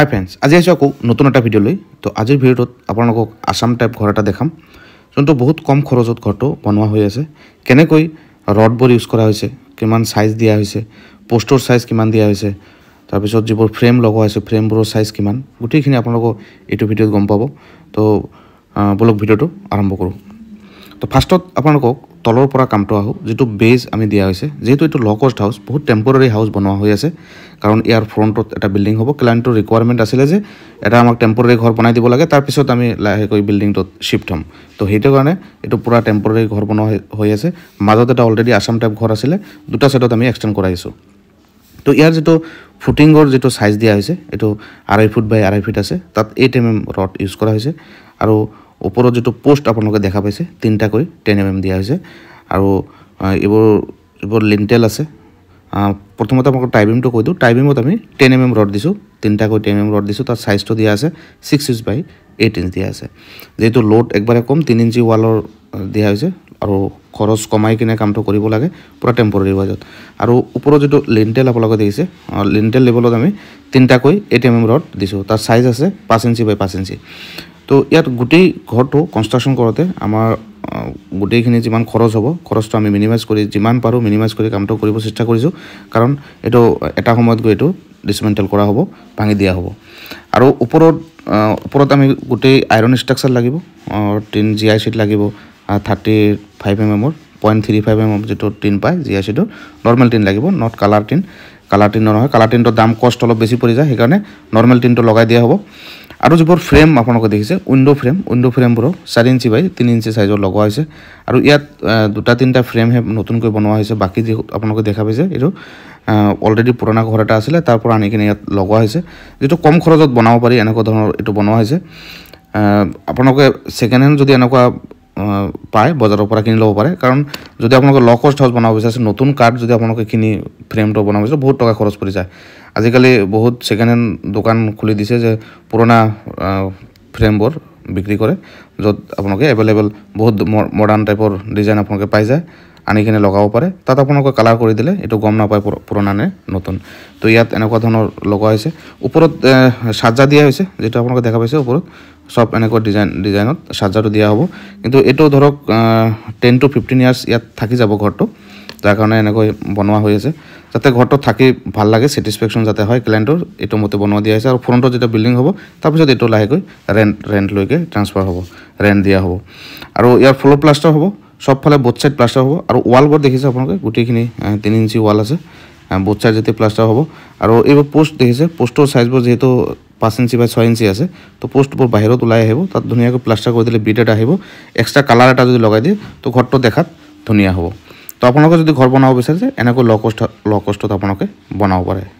হাই friends আজি আহিছোঁ আকৌ নতুন এটা ভিডিঅ'লৈ তো আজিৰ ভিডিঅ'টোত আপোনালোকক আছাম টাইপ ঘৰ এটা দেখাম যোনটো বহুত কম খৰচত ঘৰটো বনোৱা হৈ আছে কেনেকৈ ৰডবোৰ ইউজ কৰা হৈছে কিমান চাইজ দিয়া হৈছে পষ্টৰ চাইজ কিমান দিয়া হৈছে তাৰপিছত যিবোৰ ফ্ৰেম লগোৱা হৈছে ফ্ৰেমবোৰৰ চাইজ কিমান গোটেইখিনি আপোনালোকক এইটো ভিডিঅ'ত গম পাব তো বোলক ভিডিঅ'টো আৰম্ভ কৰোঁ তো ফাৰ্ষ্টত আপোনালোকক তলৰ পৰা কামটো আহোঁ যিটো বেজ আমি দিয়া হৈছে যিহেতু এইটো ল' কষ্ট হাউচ বহুত টেম্পৰৰী হাউচ বনোৱা হৈ আছে কাৰণ ইয়াৰ ফ্ৰণ্টত এটা বিল্ডিং হ'ব ক্লায়েণ্টৰ ৰিকুৱাৰমেণ্ট আছিলে যে এটা আমাক টেম্পৰৰী ঘৰ বনাই দিব লাগে তাৰপিছত আমি লাহেকৈ বিল্ডিংটোত শ্বিফ্ট হ'ম তো সেইটো কাৰণে এইটো পূৰা টেম্পৰৰী ঘৰ বনোৱা হৈ আছে মাজত এটা অলৰেডি আছাম টাইপ ঘৰ আছিলে দুটা ছাইডত আমি এক্সটেণ্ড কৰাইছোঁ তো ইয়াৰ যিটো ফুটিঙৰ যিটো চাইজ দিয়া হৈছে এইটো আঢ়ৈ ফুট বাই আঢ়ৈ ফুট আছে তাত eight M M rod use কৰা হৈছে আৰু ওপৰত যিটো পোষ্ট আপোনালোকে দেখা পাইছে তিনিটাকৈ টেন এম এম দিয়া হৈছে আৰু এইবোৰ যিবোৰ লিণ্টেল আছে প্ৰথমতে আপোনালোকৰ টাইবিমটো কৈ দিওঁ টাইবিমত আমি টেন এম এম ৰড দিছোঁ তিনিটাকৈ টেন এম এম ৰড দিছোঁ তাত চাইজটো দিয়া আছে six inch by eight inch দিয়া আছে যিহেতু লোড একবাৰে কম তিনি ইঞ্চি ৱালৰ দিয়া হৈছে আৰু খৰচ কমাই কিনে কামটো কৰিব লাগে পূৰা টেম্পৰৰী ৱাইজত আৰু ওপৰত যিটো লিণ্টেল আপোনালোকে দেখিছে লিণ্টেল লেভেলত আমি তিনিটাকৈ এইট এম এম ৰড দিছোঁ তাৰ চাইজ আছে পাঁচ ইঞ্চি বাই পাঁচ ইঞ্চি তো ইয়াত গোটেই ঘৰটো কনষ্ট্ৰাকশ্যন কৰোঁতে আমাৰ গোটেইখিনি যিমান খৰচ হ'ব খৰচটো আমি মিনিমাইজ কৰি যিমান পাৰোঁ মিনিমাইজ কৰি কামটো কৰিব চেষ্টা কৰিছোঁ কাৰণ এইটো এটা সময়ত গৈ এইটো ডিছমেণ্টেল কৰা হ'ব ভাঙি দিয়া হ'ব আৰু ওপৰত ওপৰত আমি গোটেই আইৰণ ষ্ট্ৰাকচাৰ লাগিব টিন জি আই চিট লাগিব থাৰ্টি ফাইভ এম এমৰ point three five M M যিটো টিন পায় জি আই চিটো নৰ্মেল টিন লাগিব নট কালাৰ টিন কালাৰ টিনৰ নহয় কালাৰ টিনটোৰ দাম কষ্ট অলপ বেছি পৰি যায় সেইকাৰণে নৰ্মেল টিনটো লগাই দিয়া হ'ব আৰু যিবোৰ ফ্ৰেম আপোনালোকে দেখিছে উইণ্ড' ফ্ৰেম উইণ্ড' ফ্ৰেমবোৰো চাৰি ইঞ্চি বাই তিনি ইঞ্চি চাইজৰ লগোৱা হৈছে আৰু ইয়াত দুটা তিনিটা ফ্ৰেমহে নতুনকৈ বনোৱা হৈছে বাকী যি আপোনালোকে দেখা পাইছে এইটো অলৰেডি পুৰণা ঘৰ এটা আছিলে তাৰ পৰা আনি কিনে ইয়াত লগোৱা হৈছে যিটো কম খৰচত বনাব পাৰি এনেকুৱা ধৰণৰ এইটো বনোৱা হৈছে আপোনালোকে ছেকেণ্ড হেণ্ড যদি এনেকুৱা পায় বজাৰৰ পৰা কিনি ল'ব পাৰে কাৰণ যদি আপোনালোকে ল' কষ্ট হাউচ বনাব বিচাৰিছে নতুন কাৰ্ড যদি আপোনালোকে কিনি ফ্ৰেমটো বনাব বিচাৰে বহুত টকা খৰচ পৰি যায় আজিকালি বহুত ছেকেণ্ড হেণ্ড দোকান খুলি দিছে যে পুৰণা ফ্ৰেমবোৰ বিক্ৰী কৰে য'ত আপোনালোকে এভেইলেবল বহুত মডাৰ্ণ টাইপৰ ডিজাইন আপোনালোকে পাই যায় আনি কিনে লগাব পাৰে তাত আপোনালোকে কালাৰ কৰি দিলে এইটো গম নাপায় পুৰণা নে নতুন তো ইয়াত এনেকুৱা ধৰণৰ লগোৱা হৈছে ওপৰত চাৰ্জাৰ দিয়া হৈছে যিটো আপোনালোকে দেখা পাইছে ওপৰত চব এনেকুৱা ডিজাইন ডিজাইনত চাৰ্জাৰটো দিয়া হ'ব কিন্তু এইটো ধৰক টেন টু ফিফটিন ইয়াৰ্ছ ইয়াত থাকি যাব ঘৰটো যাৰ কাৰণে এনেকৈ বনোৱা হৈ আছে যাতে ঘৰটো থাকি ভাল লাগে ছেটিছফেকশ্যন যাতে হয় ক্লাইণ্টৰ এইটো মতে বনোৱা দিয়া হৈছে আৰু ফ্ৰণ্টত যেতিয়া বিল্ডিং হ'ব তাৰপিছত এইটো লাহেকৈ ৰেণ্ট ৰেণ্টলৈকে ট্ৰান্সফাৰ হ'ব ৰেণ্ট দিয়া হ'ব আৰু ইয়াৰ ফ্ল'ৰ প্লাষ্টাৰ হ'ব চবফালে বুথ ছাইড প্লাষ্টাৰ হ'ব আৰু ৱাল বৰ্ড দেখিছে আপোনালোকে গোটেইখিনি তিনি ইঞ্চি ৱাল আছে বুথ ছাইড যেতিয়া প্লাষ্টাৰ হ'ব আৰু এইবোৰ পোষ্ট দেখিছে পোষ্টৰ চাইজবোৰ যিহেতু পাঁচ ইঞ্চি বা ছয় ইঞ্চি আছে তো পোষ্টবোৰ বাহিৰত ওলাই আহিব তাত ধুনীয়াকৈ প্লাষ্টাৰ কৰি দিলে বিট এটা আহিব এক্সট্ৰা কালাৰ এটা যদি লগাই দিয়ে তো ঘৰটো দেখাত ধুনীয়া হ'ব তো আপোনালোকে যদি ঘৰ বনাব বিচাৰিছে এনেকৈ ল' কষ্ট ল' কষ্টত আপোনালোকে বনাব পাৰে